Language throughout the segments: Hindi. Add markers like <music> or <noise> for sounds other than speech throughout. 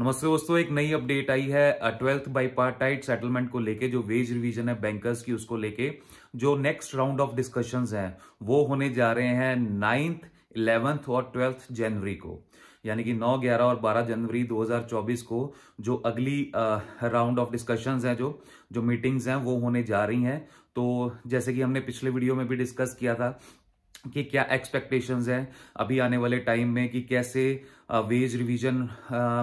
नमस्ते दोस्तों एक नई अपडेट आई है ट्वेल्थ बाई पार्टाइट सेटलमेंट को लेके जो वेज रिवीजन है बैंकर्स की उसको लेके जो नेक्स्ट राउंड ऑफ डिस्कशंस हैं वो होने जा रहे हैं नाइन्थ इलेवेंथ और ट्वेल्थ जनवरी को यानी कि 9, 11 और 12 जनवरी 2024 को जो अगली राउंड ऑफ डिस्कशंस हैं जो जो मीटिंग्स हैं वो होने जा रही हैं तो जैसे कि हमने पिछले वीडियो में भी डिस्कस किया था कि क्या एक्सपेक्टेशंस हैं अभी आने वाले टाइम में कि कैसे वेज रिवीजन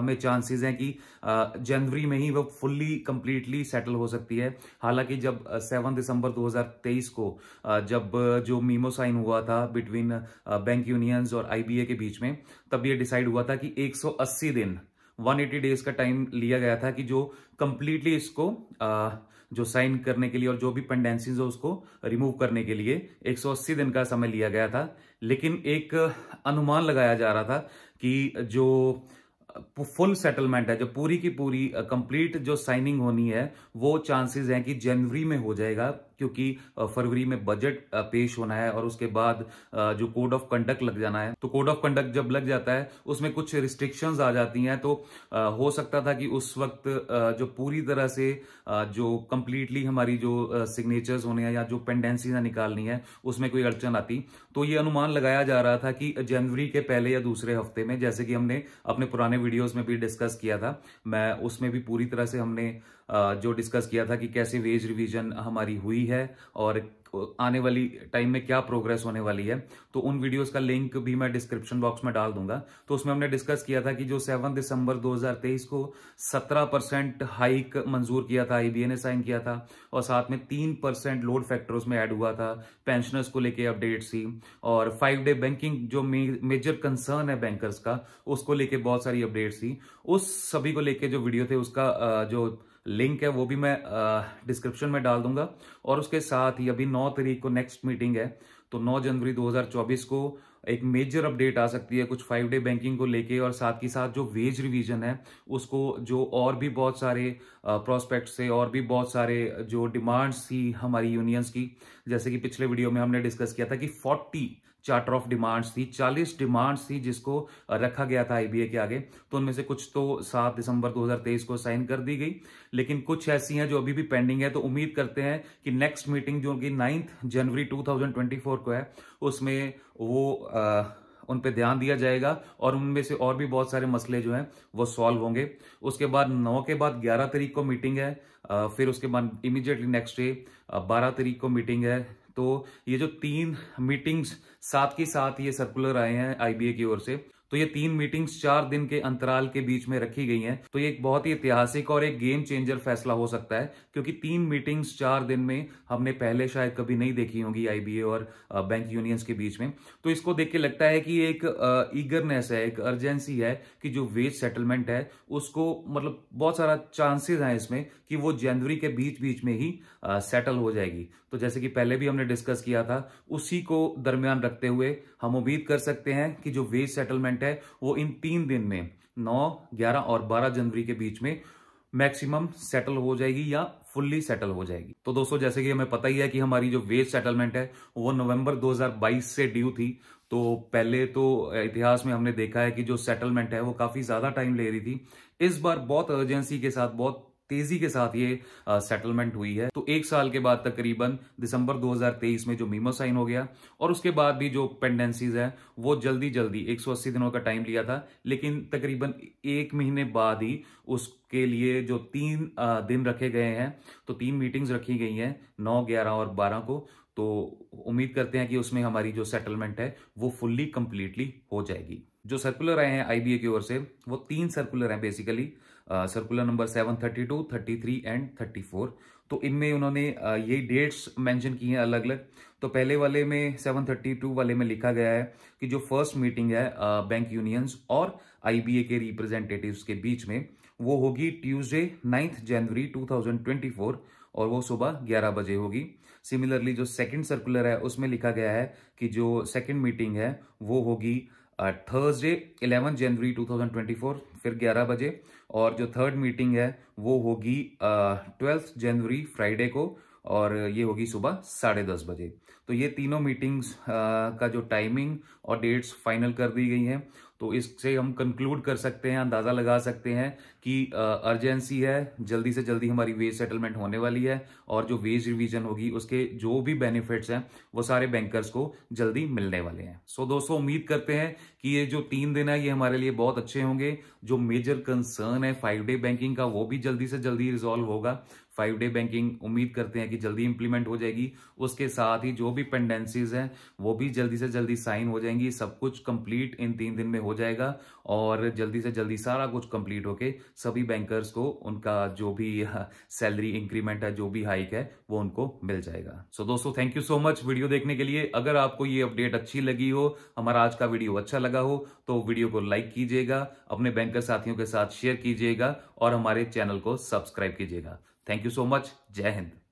में चांसेस हैं कि जनवरी में ही वो फुल्ली कंप्लीटली सेटल हो सकती है हालांकि जब सेवन दिसंबर 2023 को जब जो मीमो साइन हुआ था बिटवीन बैंक यूनियंस और आईबीए के बीच में तब ये डिसाइड हुआ था कि 180 दिन 180 डेज का टाइम लिया गया था कि जो कंप्लीटली इसको आ, जो साइन करने के लिए और जो भी पेंडेंसीज है उसको रिमूव करने के लिए 180 दिन का समय लिया गया था लेकिन एक अनुमान लगाया जा रहा था कि जो फुल सेटलमेंट है जो पूरी की पूरी कंप्लीट जो साइनिंग होनी है वो चांसेस हैं कि जनवरी में हो जाएगा क्योंकि फरवरी में बजट पेश होना है और उसके बाद जो कोड ऑफ कंडक्ट लग जाना है तो कोड ऑफ कंडक्ट जब लग जाता है उसमें कुछ रिस्ट्रिक्शंस आ जाती हैं तो हो सकता था कि उस वक्त जो पूरी तरह से जो कंप्लीटली हमारी जो सिग्नेचर्स होने हैं या जो पेंडेंसीज निकालनी है उसमें कोई अड़चन आती तो ये अनुमान लगाया जा रहा था कि जनवरी के पहले या दूसरे हफ्ते में जैसे कि हमने अपने पुराने वीडियोस में भी डिस्कस किया था मैं उसमें भी पूरी तरह से हमने जो डिस्कस किया था कि कैसे वेज रिवीजन हमारी हुई हुई है और आने वाली टाइम में क्या प्रोग्रेस होने वाली है तो उन वीडियोस का लिंक भी मैं डिस्क्रिप्शन बॉक्स में डाल दूंगा तो उसमें हमने डिस्कस किया था कि जो 7 दिसंबर 2023 को 17 परसेंट हाइक मंजूर किया था आईबीए ने साइन किया था और साथ में 3 परसेंट लोड फैक्टर उसमें ऐड हुआ था पेंशनर्स को लेके अपडेट सी और फाइव डे बैंकिंग जो मेजर कंसर्न है बैंकर्स का उसको लेके बहुत सारी अपडेट थी उस सभी को लेकर जो वीडियो थे उसका जो लिंक है वो भी मैं डिस्क्रिप्शन में डाल दूंगा और उसके साथ ही अभी नौ तारीख को नेक्स्ट मीटिंग है तो 9 जनवरी 2024 को एक मेजर अपडेट आ सकती है कुछ फाइव डे बैंकिंग को लेके और साथ ही साथ जो वेज रिवीजन है उसको जो और भी बहुत सारे प्रोस्पेक्ट से और भी बहुत सारे जो डिमांड्स थी हमारी यूनियंस की जैसे कि पिछले वीडियो में हमने डिस्कस किया था कि 40 चार्टर ऑफ डिमांड्स थी 40 डिमांड्स थी जिसको रखा गया था आईबीए के आगे तो उनमें से कुछ तो 7 दिसंबर 2023 को साइन कर दी गई लेकिन कुछ ऐसी हैं जो अभी भी पेंडिंग है तो उम्मीद करते हैं कि नेक्स्ट मीटिंग जो उनकी नाइन्थ जनवरी 2024 को है उसमें वो आ, उन पे ध्यान दिया जाएगा और उनमें से और भी बहुत सारे मसले जो हैं वो सॉल्व होंगे उसके बाद नौ के बाद ग्यारह तारीख को मीटिंग है फिर उसके बाद इमीडिएटली नेक्स्ट डे बारह तारीख को मीटिंग है तो ये जो तीन मीटिंग्स साथ के साथ ये सर्कुलर आए हैं आईबीए की ओर से तो ये तीन मीटिंग्स चार दिन के अंतराल के बीच में रखी गई हैं तो ये एक बहुत ही ऐतिहासिक और एक गेम चेंजर फैसला हो सकता है क्योंकि तीन मीटिंग्स चार दिन में हमने पहले शायद कभी नहीं देखी होंगी आईबीए और बैंक यूनियंस के बीच में तो इसको देख के लगता है कि एक ईगरनेस है एक अर्जेंसी है कि जो वेज सेटलमेंट है उसको मतलब बहुत सारा चांसेस हैं इसमें कि वो जनवरी के बीच बीच में ही सेटल हो जाएगी तो जैसे कि पहले भी हमने डिस्कस किया था उसी को दरमियान रखते हुए हम उम्मीद कर सकते हैं कि जो वेज सेटलमेंट है वो इन तीन दिन में नौ ग्यारह और बारह जनवरी के बीच में मैक्सिमम सेटल हो जाएगी या फुल्ली सेटल हो जाएगी तो दोस्तों जैसे कि हमें पता ही है कि हमारी जो वेज सेटलमेंट है वो नवंबर 2022 से ड्यू थी तो पहले तो इतिहास में हमने देखा है कि जो सेटलमेंट है वो काफी ज्यादा टाइम ले रही थी इस बार बहुत अर्जेंसी के साथ बहुत तेजी के साथ ये सेटलमेंट हुई है तो एक साल के बाद तकरीबन दिसंबर 2023 में जो मीमो साइन हो गया और उसके बाद भी जो पेंडेंसीज हैं वो जल्दी जल्दी 180 दिनों का टाइम लिया था लेकिन तकरीबन एक महीने बाद ही उसके लिए जो तीन दिन रखे गए हैं तो तीन मीटिंग्स रखी गई हैं नौ ग्यारह और बारह को तो उम्मीद करते हैं कि उसमें हमारी जो सेटलमेंट है वो फुल्ली कंप्लीटली हो जाएगी जो सर्कुलर आए हैं आईबीए की ओर से वो तीन सर्कुलर हैं basically circular number seven thirty two thirty three and thirty four तो इनमें उन्होंने यही ये डेट्स मेंशन की हैं अलग अलग तो पहले वाले में सेवन थर्टी टू वाले में लिखा गया है कि जो फर्स्ट मीटिंग है बैंक यूनियंस और आईबीए के रिप्रेजेंटेटिव्स के बीच में वो होगी ट्यूजडे नाइन्थ जनवरी टू और वो सुबह 11 बजे होगी सिमिलरली जो सेकंड सर्कुलर है उसमें लिखा गया है कि जो सेकंड मीटिंग है वो होगी थर्सडे इलेवन जनवरी 2024 फिर 11 बजे और जो थर्ड मीटिंग है वो होगी ट्वेल्थ जनवरी फ्राइडे को और ये होगी सुबह साढ़े दस बजे तो ये तीनों मीटिंग्स का जो टाइमिंग और डेट्स फाइनल कर दी गई हैं तो इससे हम कंक्लूड कर सकते हैं अंदाज़ा लगा सकते हैं कि अर्जेंसी है जल्दी से जल्दी हमारी वेज सेटलमेंट होने वाली है और जो वेज रिवीजन होगी उसके जो भी बेनिफिट्स हैं वो सारे बैंकर्स को जल्दी मिलने वाले हैं सो so, दोस्तों उम्मीद करते हैं कि ये जो तीन दिन है ये हमारे लिए बहुत अच्छे होंगे जो मेजर कंसर्न है फाइव डे बैंकिंग का वो भी जल्दी से जल्दी रिजॉल्व होगा फाइव डे बैंकिंग उम्मीद करते हैं कि जल्दी इंप्लीमेंट हो जाएगी उसके साथ ही जो भी पेंडेंसीज हैं वो भी जल्दी से जल्दी साइन हो जाएंगी सब कुछ कंप्लीट इन तीन दिन में हो जाएगा और जल्दी से जल्दी सारा कुछ कंप्लीट होके सभी बैंकर्स को उनका जो भी सैलरी <laughs> इंक्रीमेंट है जो भी हाइक है वो उनको मिल जाएगा सो so, दोस्तों thank you so much video देखने के लिए अगर आपको ये अपडेट अच्छी लगी हो हमारा आज का वीडियो अच्छा लगा हो तो वीडियो को लाइक कीजिएगा अपने बैंकर साथियों के साथ शेयर कीजिएगा और हमारे चैनल को सब्सक्राइब कीजिएगा थैंक यू सो मच जय हिंद